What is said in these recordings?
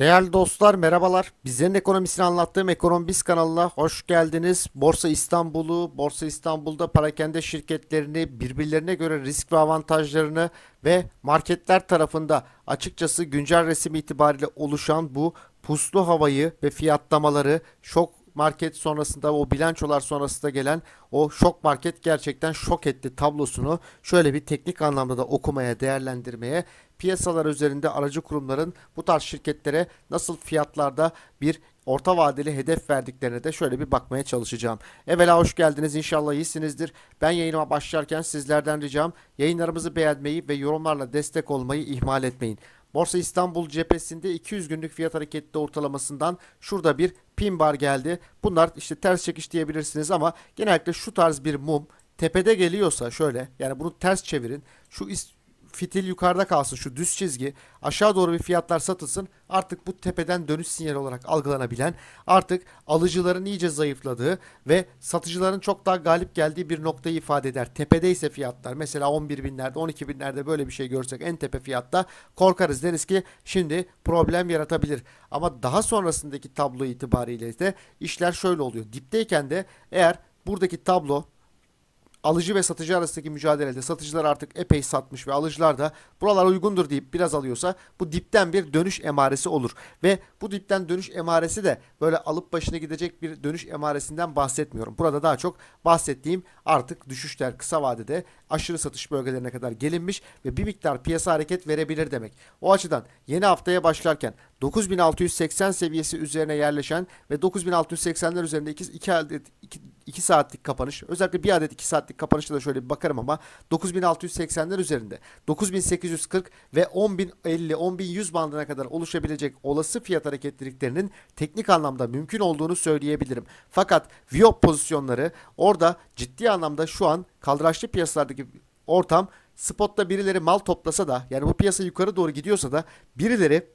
Değerli dostlar merhabalar. Bizlerin ekonomisini anlattığım Ekonomiz kanalına hoş geldiniz. Borsa İstanbul'u, Borsa İstanbul'da parakende şirketlerini birbirlerine göre risk ve avantajlarını ve marketler tarafında açıkçası güncel resim itibariyle oluşan bu puslu havayı ve fiyatlamaları şok market sonrasında o bilançolar sonrasında gelen o şok market gerçekten şok etti tablosunu şöyle bir teknik anlamda da okumaya değerlendirmeye piyasalar üzerinde aracı kurumların bu tarz şirketlere nasıl fiyatlarda bir orta vadeli hedef verdiklerine de şöyle bir bakmaya çalışacağım. Evvela hoş geldiniz inşallah iyisinizdir. Ben yayınıma başlarken sizlerden ricam yayınlarımızı beğenmeyi ve yorumlarla destek olmayı ihmal etmeyin. Borsa İstanbul cephesinde 200 günlük fiyat hareketli ortalamasından şurada bir pin bar geldi. Bunlar işte ters çekiş diyebilirsiniz ama genellikle şu tarz bir mum tepede geliyorsa şöyle yani bunu ters çevirin. Şu fitil yukarıda kalsın şu düz çizgi aşağı doğru bir fiyatlar satılsın artık bu tepeden dönüş sinyali olarak algılanabilen artık alıcıların iyice zayıfladığı ve satıcıların çok daha galip geldiği bir noktayı ifade eder. Tepede ise fiyatlar mesela 11 binlerde 12 binlerde böyle bir şey görsek en tepe fiyatta korkarız deriz ki şimdi problem yaratabilir. Ama daha sonrasındaki tablo itibariyle de işler şöyle oluyor. Dipteyken de eğer buradaki tablo alıcı ve satıcı arasındaki mücadelede satıcılar artık epey satmış ve alıcılar da buralar uygundur deyip biraz alıyorsa bu dipten bir dönüş emaresi olur. Ve bu dipten dönüş emaresi de böyle alıp başına gidecek bir dönüş emaresinden bahsetmiyorum. Burada daha çok bahsettiğim artık düşüşler kısa vadede aşırı satış bölgelerine kadar gelinmiş ve bir miktar piyasa hareket verebilir demek. O açıdan yeni haftaya başlarken 9680 seviyesi üzerine yerleşen ve 9680'ler üzerinde 2, 2 adet 2, 2 saatlik kapanış. Özellikle bir adet 2 saatlik kapanışta da şöyle bir bakarım ama 9680'ler üzerinde 9840 ve 10050 10100 bandına kadar oluşabilecek olası fiyat hareketliliklerinin teknik anlamda mümkün olduğunu söyleyebilirim. Fakat Viop pozisyonları orada ciddi anlamda şu an kaldıraçlı piyasalardaki ortam spotta birileri mal toplasa da yani bu piyasa yukarı doğru gidiyorsa da birileri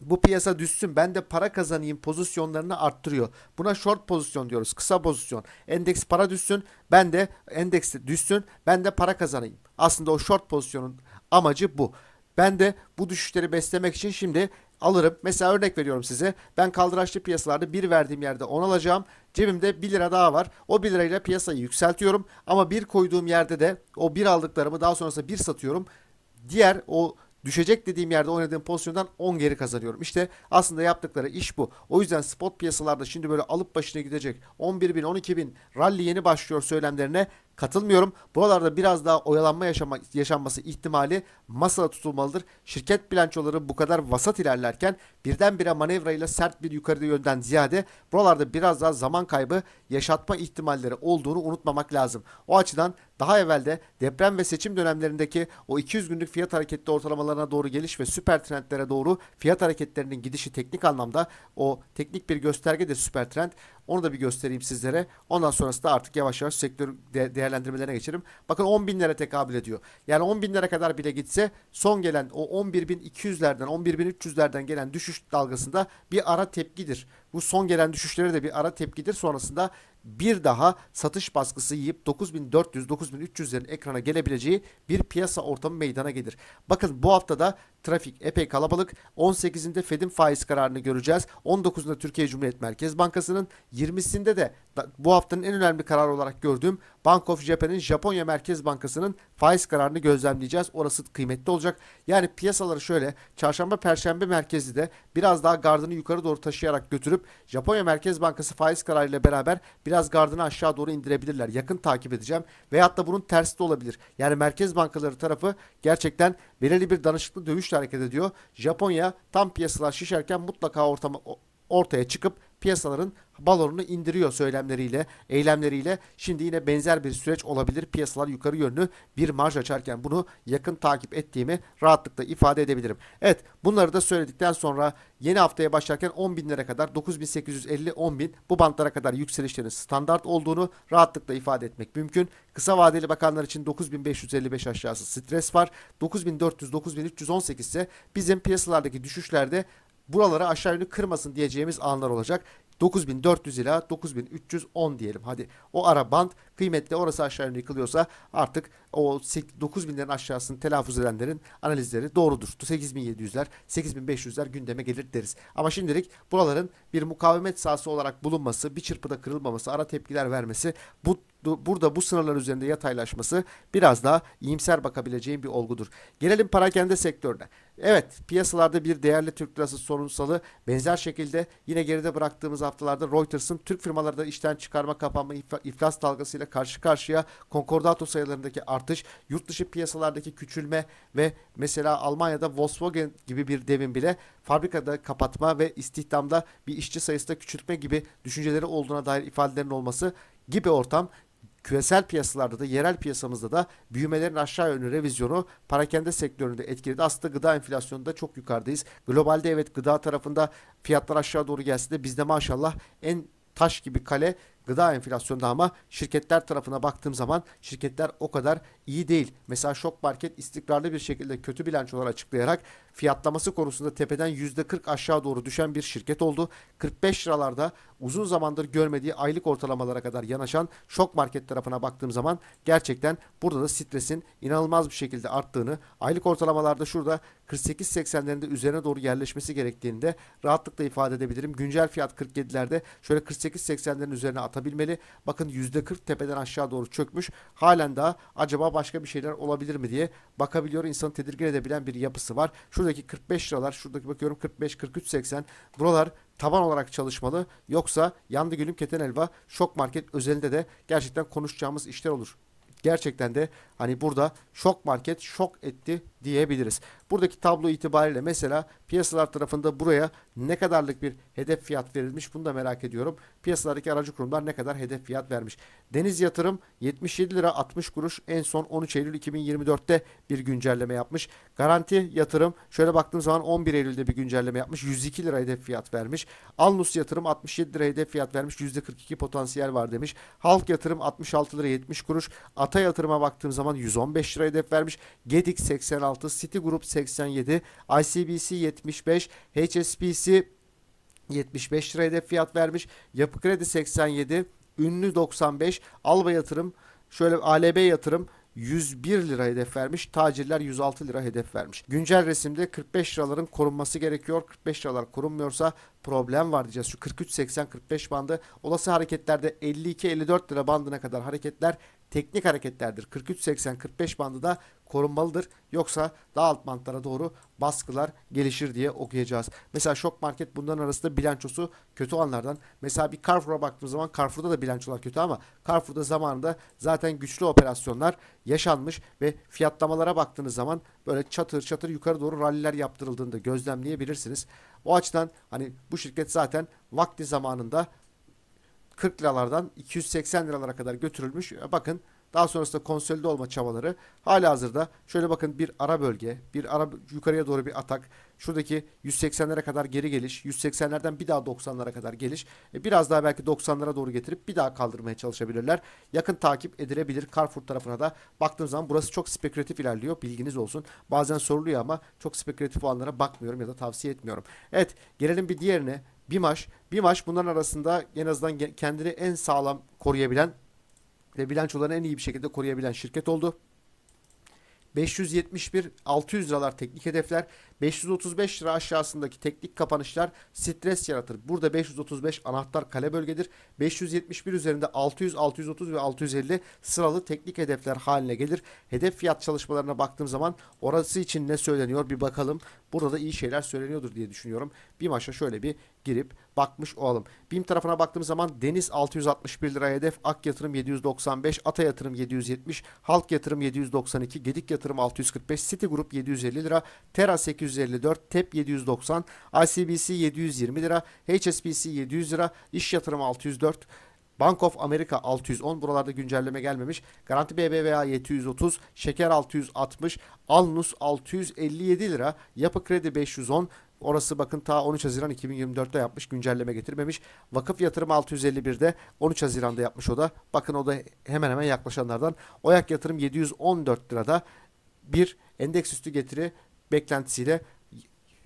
bu piyasa düşsün ben de para kazanayım pozisyonlarını arttırıyor. Buna short pozisyon diyoruz. Kısa pozisyon. Endeks para düşsün ben de endeks düşsün ben de para kazanayım. Aslında o short pozisyonun amacı bu. Ben de bu düşüşleri beslemek için şimdi alırım. Mesela örnek veriyorum size. Ben kaldıraçlı piyasalarda bir verdiğim yerde 10 alacağım. Cebimde 1 lira daha var. O 1 lirayla piyasayı yükseltiyorum. Ama bir koyduğum yerde de o bir aldıklarımı daha sonrasında bir satıyorum. Diğer o düşecek dediğim yerde oynadığım pozisyondan 10 geri kazanıyorum. İşte aslında yaptıkları iş bu. O yüzden spot piyasalarda şimdi böyle alıp başına gidecek 11 bin 12 bin rally yeni başlıyor söylemlerine katılmıyorum. Buralarda biraz daha oyalanma yaşama, yaşanması ihtimali masada tutulmalıdır. Şirket bilançoları bu kadar vasat ilerlerken birdenbire manevrayla sert bir yukarıda yönden ziyade buralarda biraz daha zaman kaybı yaşatma ihtimalleri olduğunu unutmamak lazım. O açıdan daha evvelde deprem ve seçim dönemlerindeki o 200 günlük fiyat hareketli ortalamalarına doğru geliş ve süper trendlere doğru fiyat hareketlerinin gidişi teknik anlamda o teknik bir gösterge de süper trend onu da bir göstereyim sizlere. Ondan sonrası da artık yavaş yavaş sektör de değerlendirmelerine geçelim. Bakın 10 binlere tekabül ediyor. Yani 10 binlere kadar bile gitse son gelen o 11 11 bin bin 11.300'lerden gelen düşüş dalgasında bir ara tepkidir. Bu son gelen düşüşlere de bir ara tepkidir. Sonrasında bir daha satış baskısı yiyip 9400-9300'lerin ekrana gelebileceği bir piyasa ortamı meydana gelir. Bakın bu haftada trafik epey kalabalık. 18'inde Fed'in faiz kararını göreceğiz. 19'unda Türkiye Cumhuriyet Merkez Bankası'nın 20'sinde de bu haftanın en önemli kararı olarak gördüğüm Bank of Japan'in Japonya Merkez Bankası'nın faiz kararını gözlemleyeceğiz. Orası kıymetli olacak. Yani piyasaları şöyle çarşamba perşembe merkezi de biraz daha gardını yukarı doğru taşıyarak götürüp Japonya Merkez Bankası faiz kararıyla beraber biraz gardını aşağı doğru indirebilirler. Yakın takip edeceğim. Veyahut da bunun tersi de olabilir. Yani merkez bankaları tarafı gerçekten belirli bir danışıklı dövüşle hareket ediyor. Japonya tam piyasalar şişerken mutlaka ortama ortaya çıkıp piyasaların balonunu indiriyor söylemleriyle, eylemleriyle. Şimdi yine benzer bir süreç olabilir. Piyasalar yukarı yönlü bir marj açarken bunu yakın takip ettiğimi rahatlıkla ifade edebilirim. Evet bunları da söyledikten sonra yeni haftaya başlarken 10 binlere kadar 9850-10 bin bu bantlara kadar yükselişlerin standart olduğunu rahatlıkla ifade etmek mümkün. Kısa vadeli bakanlar için 9555 aşağısı stres var. 9400-9318 ise bizim piyasalardaki düşüşlerde buralara aşağı yönlü kırmasın diyeceğimiz anlar olacak. 9400 ila 9310 diyelim. Hadi o ara band kıymetli orası aşağı yönlü yıkılıyorsa artık o 9000'lerin aşağısını telaffuz edenlerin analizleri doğrudur. 8700'ler 8500'ler gündeme gelir deriz. Ama şimdilik buraların bir mukavemet sahası olarak bulunması, bir çırpıda kırılmaması, ara tepkiler vermesi bu burada bu sınırlar üzerinde yataylaşması biraz daha iyimser bakabileceğim bir olgudur. Gelelim parakende sektörüne. Evet piyasalarda bir değerli Türk lirası sorunsalı benzer şekilde yine geride bıraktığımız haftalarda Reuters'ın Türk firmalarında işten çıkarma kapanma iflas dalgasıyla karşı karşıya konkordato sayılarındaki artış, yurt dışı piyasalardaki küçülme ve mesela Almanya'da Volkswagen gibi bir devin bile fabrikada kapatma ve istihdamda bir işçi sayısında küçültme gibi düşünceleri olduğuna dair ifadelerin olması gibi ortam Küresel piyasalarda da yerel piyasamızda da büyümelerin aşağı yönlü revizyonu parakende sektöründe etkiledi. Aslında gıda enflasyonunda çok yukarıdayız. Globalde evet gıda tarafında fiyatlar aşağı doğru gelse de bizde maşallah en taş gibi kale gıda enflasyonu da ama şirketler tarafına baktığım zaman şirketler o kadar iyi değil. Mesela şok market istikrarlı bir şekilde kötü bilançolar açıklayarak fiyatlaması konusunda tepeden %40 aşağı doğru düşen bir şirket oldu. 45 liralarda uzun zamandır görmediği aylık ortalamalara kadar yanaşan şok market tarafına baktığım zaman gerçekten burada da stresin inanılmaz bir şekilde arttığını, aylık ortalamalarda şurada 48-80'lerinde üzerine doğru yerleşmesi gerektiğini de rahatlıkla ifade edebilirim. Güncel fiyat 47'lerde şöyle 48-80'lerin üzerine atabilmeli. Bakın %40 tepeden aşağı doğru çökmüş. Halen daha acaba başka bir şeyler olabilir mi diye bakabiliyor. İnsanı tedirgin edebilen bir yapısı var. Şuradaki 45 liralar, şuradaki bakıyorum 45, 43, 80. Buralar taban olarak çalışmalı. Yoksa yandı gülüm keten elva şok market özelinde de gerçekten konuşacağımız işler olur gerçekten de hani burada şok market şok etti diyebiliriz. Buradaki tablo itibariyle mesela piyasalar tarafında buraya ne kadarlık bir hedef fiyat verilmiş bunu da merak ediyorum. Piyasalardaki aracı kurumlar ne kadar hedef fiyat vermiş. Deniz Yatırım 77 lira 60 kuruş en son 13 Eylül 2024'te bir güncelleme yapmış. Garanti Yatırım şöyle baktığım zaman 11 Eylül'de bir güncelleme yapmış. 102 lira hedef fiyat vermiş. Alnus Yatırım 67 lira hedef fiyat vermiş. %42 potansiyel var demiş. Halk Yatırım 66 lira 70 kuruş. Ata Yatırım'a baktığım zaman 115 lira hedef vermiş. Gedik 86, city Citigroup 80 87, ICBC 75, HSBC 75 lira hedef fiyat vermiş. Yapı Kredi 87, Ünlü 95, Alba Yatırım şöyle ALB Yatırım 101 lira hedef vermiş. Tacirler 106 lira hedef vermiş. Güncel resimde 45 liraların korunması gerekiyor. 45 liralar korunmuyorsa problem var diyeceğiz. Şu 43-80-45 bandı olası hareketlerde 52-54 lira bandına kadar hareketler teknik hareketlerdir. 43-80-45 bandı da korunmalıdır. Yoksa daha alt bantlara doğru baskılar gelişir diye okuyacağız. Mesela şok market bunların arasında bilançosu kötü olanlardan. Mesela bir Carrefour'a baktığımız zaman Carrefour'da da bilançolar kötü ama Carrefour'da zamanında zaten güçlü operasyonlar yaşanmış ve fiyatlamalara baktığınız zaman böyle çatır çatır yukarı doğru ralliler yaptırıldığında gözlemleyebilirsiniz. O açıdan hani bu şirket zaten vakti zamanında 40 liralardan 280 liralara kadar götürülmüş. E, bakın daha sonrasında konsolide olma çabaları hala hazırda. Şöyle bakın bir ara bölge, bir ara yukarıya doğru bir atak. Şuradaki 180'lere kadar geri geliş, 180'lerden bir daha 90'lara kadar geliş. E, biraz daha belki 90'lara doğru getirip bir daha kaldırmaya çalışabilirler. Yakın takip edilebilir. Carrefour tarafına da Baktığınız zaman burası çok spekülatif ilerliyor. Bilginiz olsun. Bazen soruluyor ama çok spekülatif olanlara bakmıyorum ya da tavsiye etmiyorum. Evet gelelim bir diğerine bir maç. Bir maç bunların arasında en azından kendini en sağlam koruyabilen ve bilançolarını en iyi bir şekilde koruyabilen şirket oldu. 571 600 liralar teknik hedefler 535 lira aşağısındaki teknik kapanışlar stres yaratır. Burada 535 anahtar kale bölgedir. 571 üzerinde 600, 630 ve 650 sıralı teknik hedefler haline gelir. Hedef fiyat çalışmalarına baktığım zaman orası için ne söyleniyor bir bakalım. Burada da iyi şeyler söyleniyordur diye düşünüyorum. Bir maşa şöyle bir girip bakmış olalım. BİM tarafına baktığım zaman Deniz 661 lira hedef, Ak Yatırım 795, Ata Yatırım 770, Halk Yatırım 792, Gedik Yatırım 645, City Grup 750 lira, Terra 800 754, TEP 790, ICBC 720 lira, HSBC 700 lira, İş yatırım 604 Bank of America 610 buralarda güncelleme gelmemiş. Garanti BBVA 730, Şeker 660, Alnus 657 lira, Yapı Kredi 510, Orası bakın ta 13 Haziran 2024'te yapmış güncelleme getirmemiş. Vakıf yatırım 651'de 13 Haziran'da yapmış o da. Bakın o da hemen hemen yaklaşanlardan. Oyak yatırım 714 lirada bir endeks üstü getiri beklentisiyle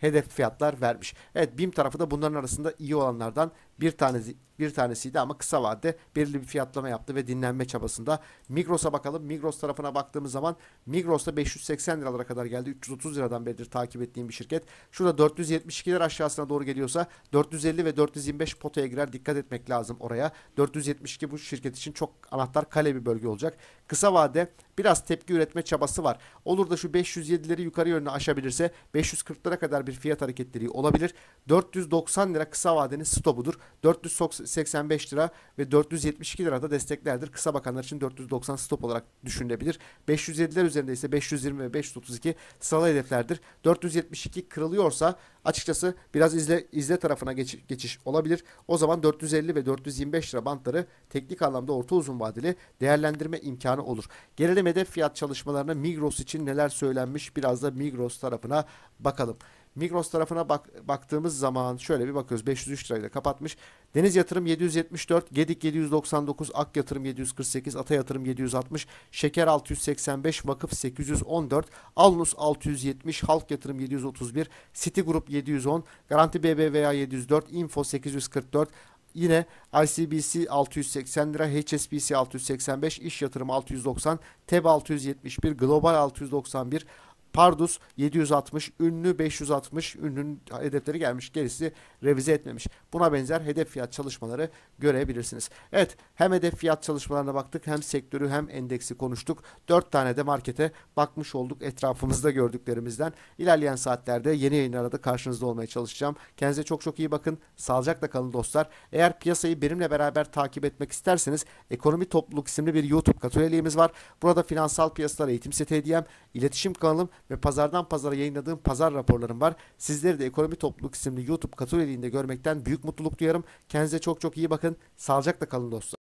hedef fiyatlar vermiş. Evet BİM tarafı da bunların arasında iyi olanlardan bir tanesi bir tanesiydi ama kısa vadede belirli bir fiyatlama yaptı ve dinlenme çabasında. Migros'a bakalım. Migros tarafına baktığımız zaman Migros'ta 580 liralara kadar geldi. 330 liradan beridir takip ettiğim bir şirket. Şurada 472'ler aşağısına doğru geliyorsa 450 ve 425 potaya girer. Dikkat etmek lazım oraya. 472 bu şirket için çok anahtar kale bir bölge olacak. Kısa vade biraz tepki üretme çabası var. Olur da şu 507'leri yukarı yönüne aşabilirse 540 540'lara kadar bir fiyat hareketleri olabilir. 490 lira kısa vadenin stopudur. 490 485 lira ve 472 lira da desteklerdir. Kısa bakanlar için 490 stop olarak düşünülebilir. 507'ler üzerinde ise 520 ve 532 sıralı hedeflerdir. 472 kırılıyorsa açıkçası biraz izle, izle tarafına geç, geçiş olabilir. O zaman 450 ve 425 lira bantları teknik anlamda orta uzun vadeli değerlendirme imkanı olur. Gelelim hedef fiyat çalışmalarına Migros için neler söylenmiş biraz da Migros tarafına bakalım. Migros tarafına bak, baktığımız zaman şöyle bir bakıyoruz. 503 lirayla kapatmış. Deniz Yatırım 774, Gedik 799, Ak Yatırım 748, Ata Yatırım 760, Şeker 685, Vakıf 814, Alnus 670, Halk Yatırım 731, City Group 710, Garanti BBVA 704, Info 844, Yine ICBC 680 lira, HSBC 685, İş Yatırım 690, TEB 671, Global 691, Pardus 760, Ünlü 560, Ünlü'nün hedefleri gelmiş. Gerisi revize etmemiş. Buna benzer hedef fiyat çalışmaları görebilirsiniz. Evet hem hedef fiyat çalışmalarına baktık hem sektörü hem endeksi konuştuk. 4 tane de markete bakmış olduk etrafımızda gördüklerimizden. İlerleyen saatlerde yeni yayınlarda da karşınızda olmaya çalışacağım. Kendinize çok çok iyi bakın. Sağlıcakla kalın dostlar. Eğer piyasayı benimle beraber takip etmek isterseniz Ekonomi Topluluk isimli bir YouTube katı var. Burada finansal piyasalar eğitim site hediyem, iletişim kanalım ve pazardan pazara yayınladığım pazar raporlarım var. Sizleri de Ekonomi Topluluk isimli YouTube katıl üyeliğinde görmekten büyük mutluluk duyarım. Kendinize çok çok iyi bakın. Sağlıcakla kalın dostlar.